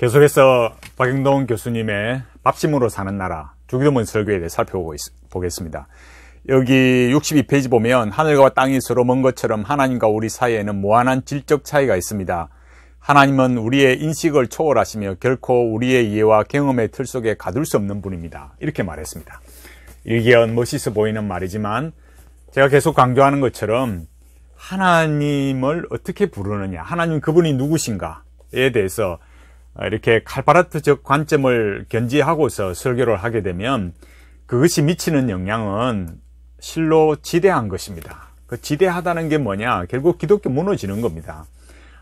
계속해서 박영동 교수님의 밥심으로 사는 나라 주기도문 설교에 대해 살펴보겠습니다. 여기 62페이지 보면 하늘과 땅이 서로 먼 것처럼 하나님과 우리 사이에는 무한한 질적 차이가 있습니다. 하나님은 우리의 인식을 초월하시며 결코 우리의 이해와 경험의 틀 속에 가둘 수 없는 분입니다. 이렇게 말했습니다. 일기연 멋있어 보이는 말이지만 제가 계속 강조하는 것처럼 하나님을 어떻게 부르느냐, 하나님 그분이 누구신가에 대해서 아, 이렇게 칼바르트적 관점을 견지하고서 설교를 하게 되면 그것이 미치는 영향은 실로 지대한 것입니다. 그 지대하다는 게 뭐냐? 결국 기독교 무너지는 겁니다.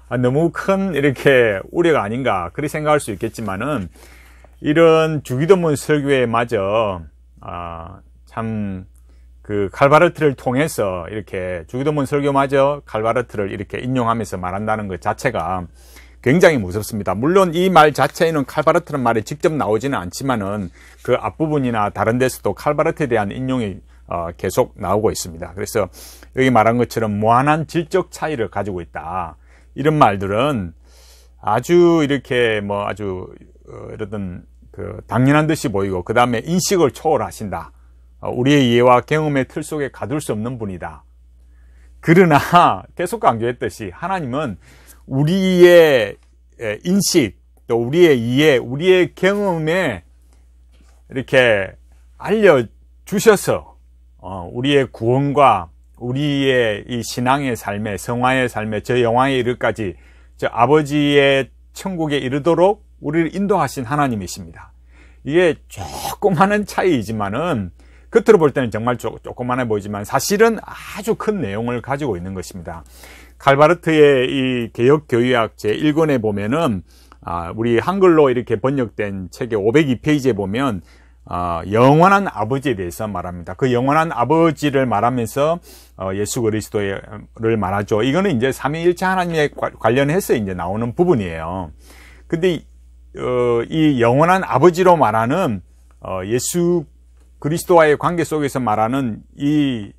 아, 너무 큰 이렇게 우려가 아닌가 그렇게 생각할 수 있겠지만은 이런 주기도문 설교에 마저 아, 참그 칼바르트를 통해서 이렇게 주기도문 설교마저 칼바르트를 이렇게 인용하면서 말한다는 것 자체가 굉장히 무섭습니다. 물론 이 말 자체에는 칼바르트란 말이 직접 나오지는 않지만은 그 앞부분이나 다른 데서도 칼바르트에 대한 인용이 어, 계속 나오고 있습니다. 그래서 여기 말한 것처럼 무한한 질적 차이를 가지고 있다. 이런 말들은 아주 이렇게 뭐 아주 어, 이러던 그 당연한 듯이 보이고 그 다음에 인식을 초월하신다. 어, 우리의 이해와 경험의 틀 속에 가둘 수 없는 분이다. 그러나 계속 강조했듯이 하나님은 우리의 예, 인식, 또 우리의 이해, 우리의 경험에 이렇게 알려주셔서 어, 우리의 구원과 우리의 이 신앙의 삶에 성화의 삶에 저 영화의 이르까지 저 아버지의 천국에 이르도록 우리를 인도하신 하나님이십니다. 이게 조그마한 차이이지만은 겉으로 볼 때는 정말 조, 조그만해 보이지만 사실은 아주 큰 내용을 가지고 있는 것입니다. 칼바르트의 이 개혁교의학 제1권에 보면은 아, 우리 한글로 이렇게 번역된 책의 502페이지에 보면 어, 영원한 아버지에 대해서 말합니다. 그 영원한 아버지를 말하면서 어, 예수 그리스도를 말하죠. 이거는 이제 삼위일체 하나님에 관련해서 이제 나오는 부분이에요. 근데 어, 이 영원한 아버지로 말하는 어, 예수 그리스도와의 관계 속에서 말하는 이,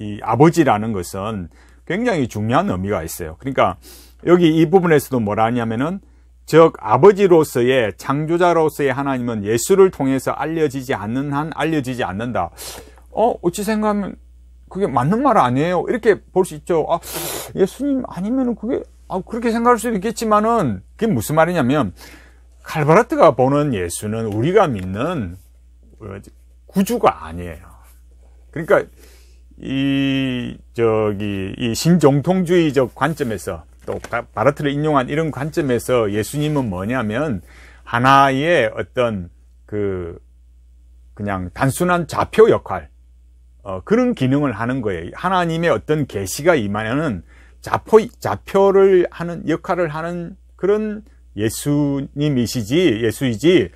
이 아버지라는 것은 굉장히 중요한 의미가 있어요. 그러니까 여기 이 부분에서도 뭐라 하냐면은 즉 아버지로서의 창조자로서의 하나님은 예수를 통해서 알려지지 않는 한 알려지지 않는다. 어, 어찌 생각하면 그게 맞는 말 아니에요. 이렇게 볼 수 있죠. 아, 예수님 아니면은 그게 아, 그렇게 생각할 수도 있겠지만은 그게 무슨 말이냐면 칼바라트가 보는 예수는 우리가 믿는 어, 구주가 아니에요. 그러니까 이 저기 이신종통주의적 관점에서 또 바르트를 인용한 이런 관점에서 예수님은 뭐냐면 하나의 어떤 그 그냥 단순한 좌표 역할 어, 그런 기능을 하는 거예요. 하나님의 어떤 계시가 임하면은 좌표 좌표를 하는 역할을 하는 그런 예수님이시지 예수이지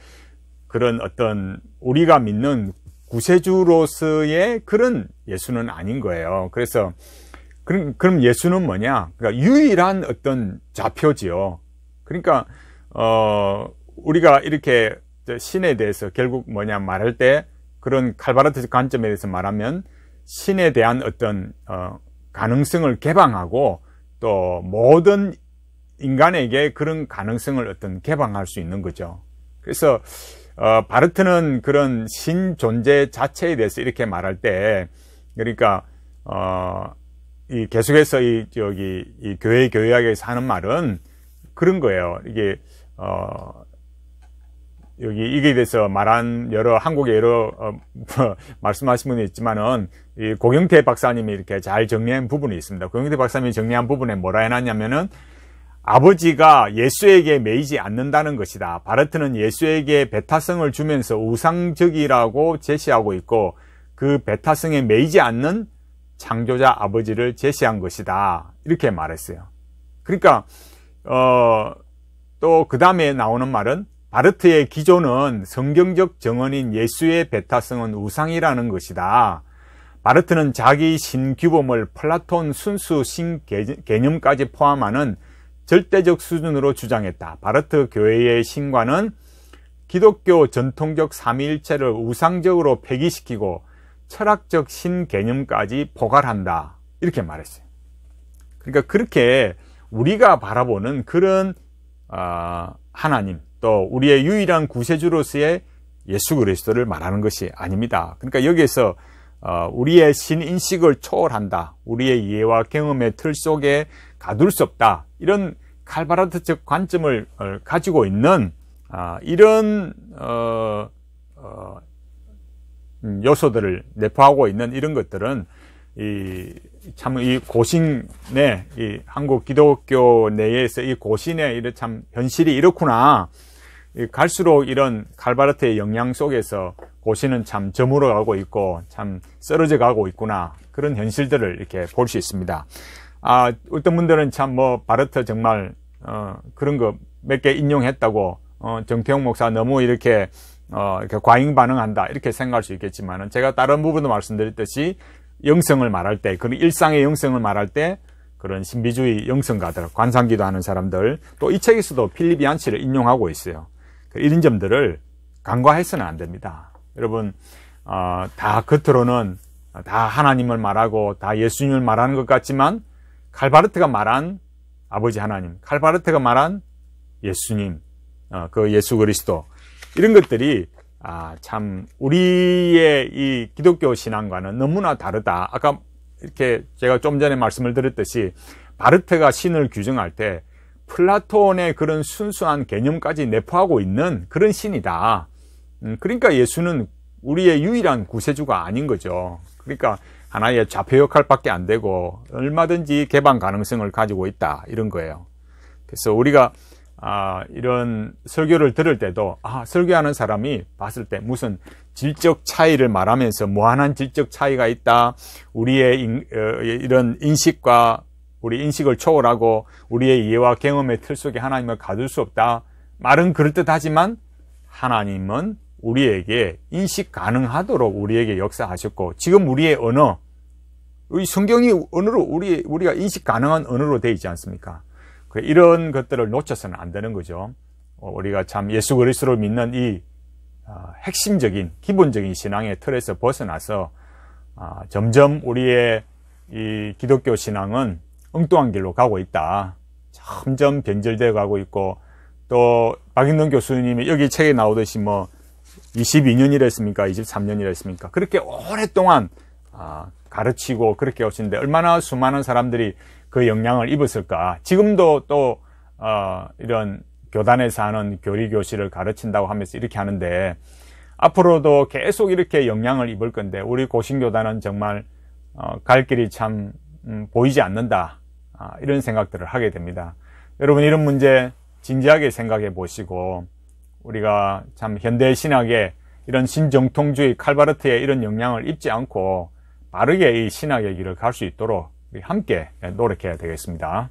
그런 어떤 우리가 믿는 구세주로서의 그런 예수는 아닌 거예요. 그래서 그럼, 그럼 예수는 뭐냐? 그러니까 유일한 어떤 좌표지요. 그러니까 어, 우리가 이렇게 신에 대해서 결국 뭐냐 말할 때 그런 칼바르트 관점에 대해서 말하면 신에 대한 어떤 어, 가능성을 개방하고 또 모든 인간에게 그런 가능성을 어떤 개방할 수 있는 거죠. 그래서 어, 바르트는 그런 신 존재 자체에 대해서 이렇게 말할 때 그러니까 어, 이 계속해서 이 저기 이 교회 교회학에서 하는 말은 그런 거예요. 이게 어, 여기 이게 대해서 말한 여러 한국의 여러 어, 말씀하신 분이 있지만은 이 고경태 박사님이 이렇게 잘 정리한 부분이 있습니다. 고경태 박사님이 정리한 부분에 뭐라 해놨냐면은 아버지가 예수에게 매이지 않는다는 것이다. 바르트는 예수에게 배타성을 주면서 우상적이라고 제시하고 있고 그 배타성에 매이지 않는 창조자 아버지를 제시한 것이다. 이렇게 말했어요. 그러니까 어, 또그 다음에 나오는 말은 바르트의 기조는 성경적 정언인 예수의 배타성은 우상이라는 것이다. 바르트는 자기 신규범을 플라톤 순수 신개념까지 포함하는 절대적 수준으로 주장했다. 바르트 교회의 신관은 기독교 전통적 삼위일체를 우상적으로 폐기시키고 철학적 신 개념까지 포괄한다. 이렇게 말했어요. 그러니까 그렇게 우리가 바라보는 그런 아, 하나님 또 우리의 유일한 구세주로서의 예수 그리스도를 말하는 것이 아닙니다. 그러니까 여기에서 어, 우리의 신인식을 초월한다. 우리의 이해와 경험의 틀 속에 가둘 수 없다. 이런 칼바라트적 관점을 어, 가지고 있는 아, 이런 어, 어, 음, 요소들을 내포하고 있는 이런 것들은 참 이 고신의 이 한국 기독교 내에서 이 고신의 이런 참 현실이 이렇구나. 갈수록 이런 칼바르트의 영향 속에서 고신은 참 저물어 가고 있고 참 쓰러져 가고 있구나. 그런 현실들을 이렇게 볼 수 있습니다. 아, 어떤 분들은 참 뭐 바르트 정말 어, 그런 거 몇 개 인용했다고 어, 정태용 목사 너무 이렇게 어, 이렇게 과잉 반응한다 이렇게 생각할 수 있겠지만은 제가 다른 부분도 말씀드렸듯이 영성을 말할 때 그런 일상의 영성을 말할 때 그런 신비주의 영성가들 관상기도 하는 사람들 또 이 책에서도 필립 이안치를 인용하고 있어요. 그 이런 점들을 간과해서는 안 됩니다. 여러분 어, 다 겉으로는 다 하나님을 말하고 다 예수님을 말하는 것 같지만 칼바르트가 말한 아버지 하나님, 칼바르트가 말한 예수님, 어, 그 예수 그리스도 이런 것들이 아, 참 우리의 이 기독교 신앙과는 너무나 다르다. 아까 이렇게 제가 좀 전에 말씀을 드렸듯이 바르트가 신을 규정할 때 플라톤의 그런 순수한 개념까지 내포하고 있는 그런 신이다. 음, 그러니까 예수는 우리의 유일한 구세주가 아닌 거죠. 그러니까 하나의 좌표 역할밖에 안 되고 얼마든지 개방 가능성을 가지고 있다 이런 거예요. 그래서 우리가 아, 이런 설교를 들을 때도 아, 설교하는 사람이 봤을 때 무슨 질적 차이를 말하면서 무한한 질적 차이가 있다. 우리의 인, 어, 이런 인식과 우리 인식을 초월하고 우리의 이해와 경험의 틀 속에 하나님을 가둘 수 없다. 말은 그럴듯하지만 하나님은 우리에게 인식 가능하도록 우리에게 역사하셨고 지금 우리의 언어 우리 성경이 언어로 우리 우리가 인식 가능한 언어로 되어 있지 않습니까? 이런 것들을 놓쳐서는 안 되는 거죠. 어, 우리가 참 예수 그리스도를 믿는 이 아, 핵심적인 기본적인 신앙의 틀에서 벗어나서 아, 점점 우리의 이 기독교 신앙은 엉뚱한 길로 가고 있다. 점점 변절되어 가고 있고 또 박인동 교수님이 여기 책에 나오듯이 뭐 22년이라 했습니까? 23년이라 했습니까? 그렇게 오랫동안 아, 가르치고 그렇게 오신데 얼마나 수많은 사람들이 그 영향을 입었을까? 지금도 또 어, 이런 교단에서 하는 교리 교실을 가르친다고 하면서 이렇게 하는데 앞으로도 계속 이렇게 영향을 입을 건데 우리 고신교단은 정말 어, 갈 길이 참 음, 보이지 않는다 아, 이런 생각들을 하게 됩니다. 여러분 이런 문제 진지하게 생각해 보시고 우리가 참 현대 신학에 이런 신정통주의 칼바르트의 이런 영향을 입지 않고 빠르게이 신학의 길을 갈 수 있도록 우리 함께 노력해야 되겠습니다.